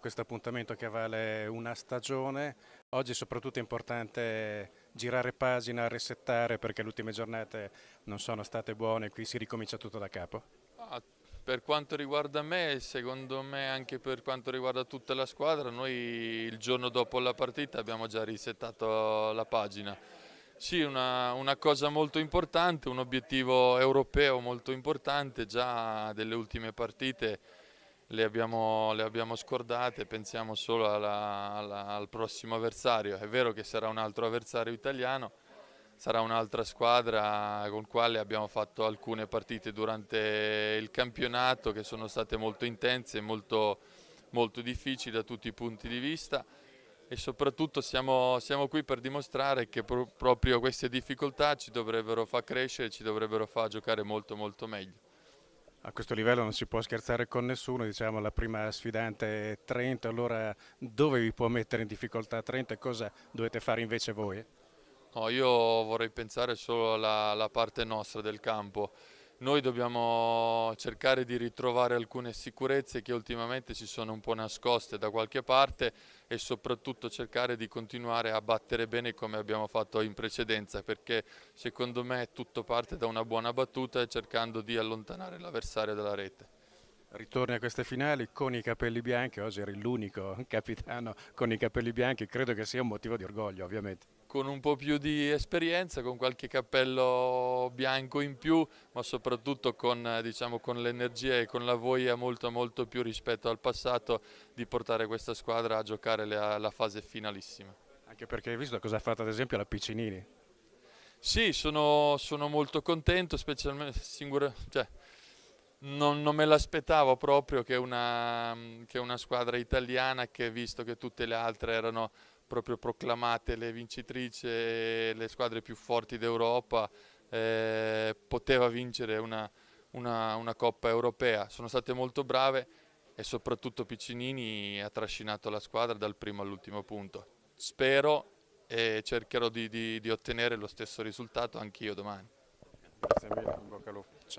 questo appuntamento che vale una stagione. Oggi soprattutto è importante girare pagina, resettare perché le ultime giornate non sono state buone, qui si ricomincia tutto da capo. Ah, per quanto riguarda me, secondo me anche per quanto riguarda tutta la squadra, noi il giorno dopo la partita abbiamo già risettato la pagina. Sì, una, una, cosa molto importante, un obiettivo europeo molto importante, già delle ultime partite le abbiamo, le abbiamo scordate, pensiamo solo alla, alla, al prossimo avversario. È vero che sarà un altro avversario italiano, sarà un'altra squadra con la quale abbiamo fatto alcune partite durante il campionato che sono state molto intense, molto, molto difficili da tutti i punti di vista e soprattutto siamo, siamo, qui per dimostrare che pro proprio queste difficoltà ci dovrebbero far crescere, ci dovrebbero far giocare molto molto meglio. A questo livello non si può scherzare con nessuno, diciamo la prima sfidante è Trento, allora dove vi può mettere in difficoltà Trento e cosa dovete fare invece voi? No, io vorrei pensare solo alla, alla parte nostra del campo, noi dobbiamo cercare di ritrovare alcune sicurezze che ultimamente si sono un po' nascoste da qualche parte e soprattutto cercare di continuare a battere bene come abbiamo fatto in precedenza perché secondo me tutto parte da una buona battuta e cercando di allontanare l'avversario dalla rete. Ritorni a queste finali con i capelli bianchi, oggi eri l'unico capitano con i capelli bianchi, credo che sia un motivo di orgoglio ovviamente con un po' più di esperienza, con qualche cappello bianco in più, ma soprattutto con, diciamo, con l'energia e con la voglia molto, molto più rispetto al passato di portare questa squadra a giocare la, la fase finalissima. Anche perché hai visto cosa ha fatto ad esempio la Piccinini? Sì, sono, sono molto contento, specialmente... Singura, cioè, non, non, me l'aspettavo proprio che una, che una squadra italiana che visto che tutte le altre erano proprio proclamate le vincitrici e le squadre più forti d'Europa, eh, poteva vincere una, una, una Coppa Europea. Sono state molto brave e soprattutto Piccinini ha trascinato la squadra dal primo all'ultimo punto. Spero e cercherò di, di, di ottenere lo stesso risultato anch'io domani. Grazie mille, bocca al